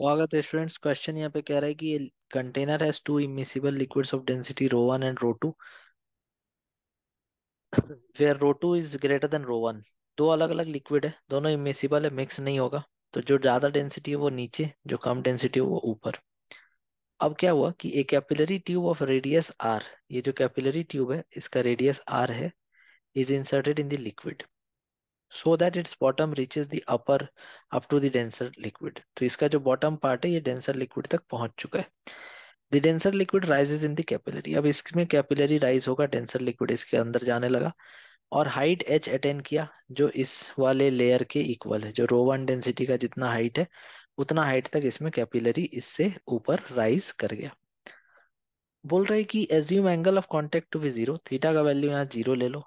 स्वागत है students question यहाँ पे कह रहा है कि ये container has two immiscible liquids of density rho one and rho two where rho two is greater than rho one दो अलग अलग लिक्विड है दोनों इमिसिबल है मिक्स नहीं होगा तो जो ज़्यादा डेंसिटी है वो नीचे जो कम डेंसिटी है वो ऊपर अब क्या हुआ कि a capillary tube of radius R ये जो कैपिलरी ट्यूब है इसका रेडियस आर है is inserted in the liquid so that its bottom reaches the upper up to the denser liquid तो इसका जो बॉटम पार्ट है ये डेंसर लिक्विड तक पहुंच चुका है the denser liquid rises in the capillary अब इसमें कैपिलरी राइज होगा डेंसर लिक्विड इसके अंदर जाने लगा और हाइट एच अटेन किया जो इस वाले लेयर के इक्वल है जो रो वन डेंसिटी का जितना हाइट है उतना हाइट तक इसमें कैपिलरी इससे ऊपर राइज कर गया बोल रहा है कि assume angle of contact to be zero theta का वैल्यू यहाँ जीरो ले लो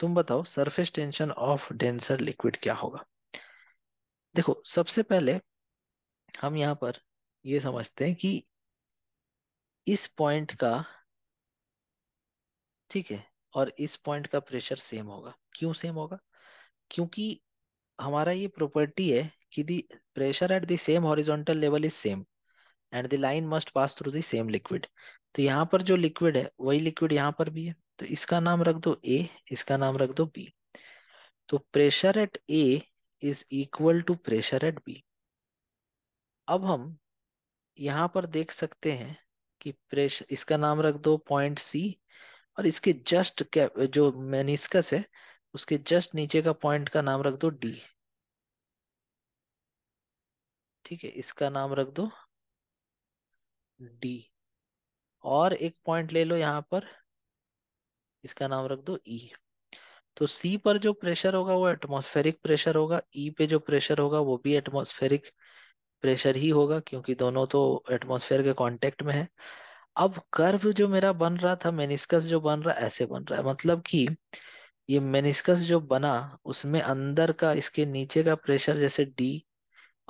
तुम बताओ surface tension of denser liquid क्या होगा देखो सबसे पहले हम यहाँ पर ये समझते हैं कि इस पॉइंट का ठीक है और इस पॉइंट का प्रेशर सेम होगा क्यों सेम होगा क्योंकि हमारा ये प्रॉपर्टी है कि the pressure at the same horizontal level is same and the line must pass through the same liquid तो यहाँ पर जो लिक्विड है वही लिक्विड यहाँ पर भी है तो इसका नाम रख दो ए इसका नाम रख दो बी तो pressure at A is equal to pressure at B अब हम यहां पर देख सकते हैं कि प्रेशर इसका नाम रख दो पॉइंट सी और इसके जस्ट जो मेनिस्कस है उसके जस्ट नीचे का पॉइंट का नाम रख दो डी ठीक है इसका नाम रख दो डी और एक पॉइंट ले लो यहां पर इसका नाम रख दो ई e। तो सी पर जो प्रेशर होगा वो एटमोस्फेरिक प्रेशर होगा ई e पे जो प्रेशर होगा वो भी एटमोस्फेरिक प्रेशर ही होगा क्योंकि दोनों तो एटमोस्फेयर के कांटेक्ट में है अब कर्व जो मेरा बन रहा था मेनिस्कस जो बन रहा ऐसे बन रहा है मतलब कि ये मेनिस्कस जो बना उसमें अंदर का इसके नीचे का प्रेशर जैसे डी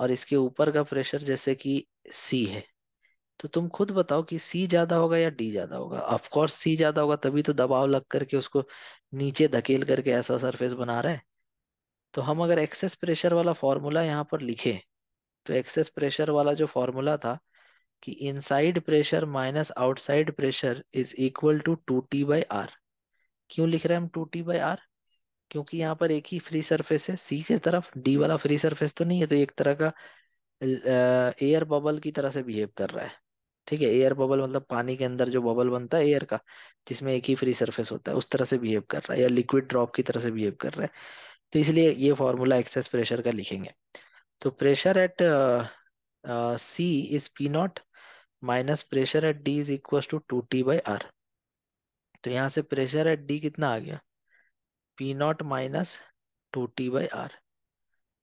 और इसके ऊपर का प्रेशर जैसे कि सी है तो तुम खुद बताओ कि सी ज्यादा होगा या डी ज्यादा होगा ऑफकोर्स सी ज्यादा होगा तभी तो दबाव लग करके उसको नीचे धकेल करके ऐसा सरफेस बना रहा है तो हम अगर एक्सेस प्रेशर वाला फॉर्मूला यहाँ पर लिखे तो एक्सेस प्रेशर वाला जो फॉर्मूला था कि inside pressure minus outside pressure is equal to two T by R क्यों लिख रहे हैं हम टू टी बाई आर क्योंकि यहाँ पर एक ही फ्री सरफेस है सी के तरफ डी वाला फ्री सरफेस तो नहीं है तो एक तरह का एयर बबल की तरह से बिहेव कर रहा है ठीक है एयर बबल मतलब पानी के अंदर जो बबल बनता है एयर का जिसमें एक ही फ्री सरफेस होता है उस तरह से बिहेव कर रहा है या लिक्विड ड्रॉप की तरह से बिहेव कर रहा है तो इसलिए ये फॉर्मूला एक्सेस प्रेशर का लिखेंगे तो pressure at C is P naught minus pressure at D is equal to two T by R तो यहाँ से प्रेशर एट डी कितना आ गया P naught minus two T by R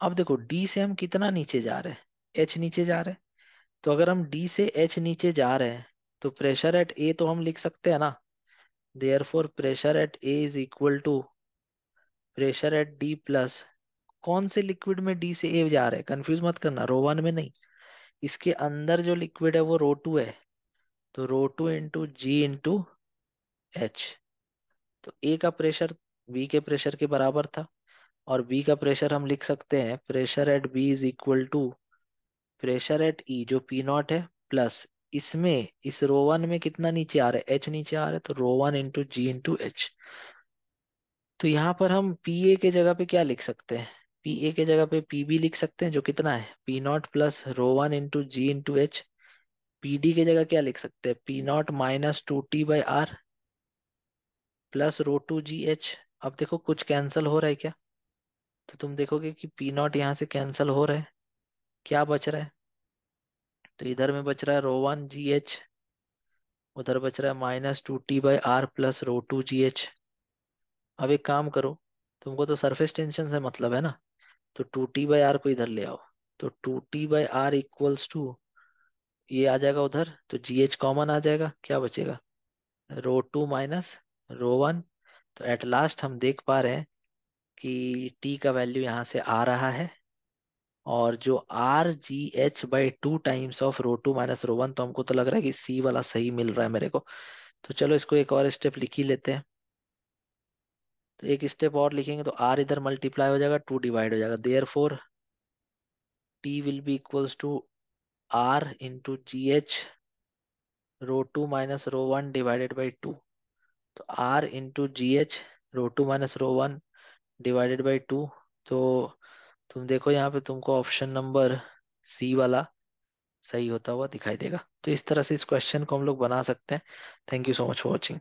अब देखो डी से हम कितना नीचे जा रहे हैं एच नीचे जा रहे हैं तो अगर हम डी से एच नीचे जा रहे हैं तो प्रेशर एट ए तो हम लिख सकते हैं ना therefore pressure at A is equal to pressure at D plus कौन से लिक्विड में डी से ए जा रहे हैं कंफ्यूज मत करना रो वन में नहीं इसके अंदर जो लिक्विड है वो रो टू है तो rho two into G into H तो ए का प्रेशर बी के प्रेशर के बराबर था और बी का प्रेशर हम लिख सकते हैं pressure at B is equal to pressure at E e, जो पी नॉट है प्लस इसमें इस रोवन में कितना नीचे आ रहा है एच नीचे आ रहा है तो rho one into G into H तो यहाँ पर हम पी ए के जगह पे क्या लिख सकते हैं पी ए के जगह पे पी बी लिख सकते हैं जो कितना है P naught plus rho one into G into H P D के जगह क्या लिख सकते हैं P naught minus two T by R plus rho two G H अब देखो कुछ कैंसिल हो रहा है क्या तो तुम देखोगे कि पी नॉट यहाँ से कैंसिल हो रहा है क्या बच रहा है तो इधर में बच रहा है रो वन जी एच उधर बच रहा है minus two T by R plus rho two G H अब एक काम करो तुमको तो सरफेस टेंशन से मतलब है ना तो टू टी बाई आर को इधर ले आओ तो two T by R equals to ये आ जाएगा उधर तो जी एच कॉमन आ जाएगा क्या बचेगा rho two minus rho one तो एट लास्ट हम देख पा रहे हैं कि टी का वैल्यू यहाँ से आ रहा है और जो R G H by two times of rho two minus rho one तो हमको तो लग रहा है कि सी वाला सही मिल रहा है मेरे को तो चलो इसको एक और स्टेप लिख ही लेते हैं तो एक स्टेप और लिखेंगे तो आर इधर मल्टीप्लाई हो जाएगा टू डिवाइड हो जाएगा therefore T will be equals to R into G H rho two minus rho one divided by two तो R into G H rho two minus rho one divided by two तो तुम देखो यहाँ पे तुमको option number C वाला सही होता हुआ दिखाई देगा तो इस तरह से इस क्वेश्चन को हम लोग बना सकते हैं thank you so much for watching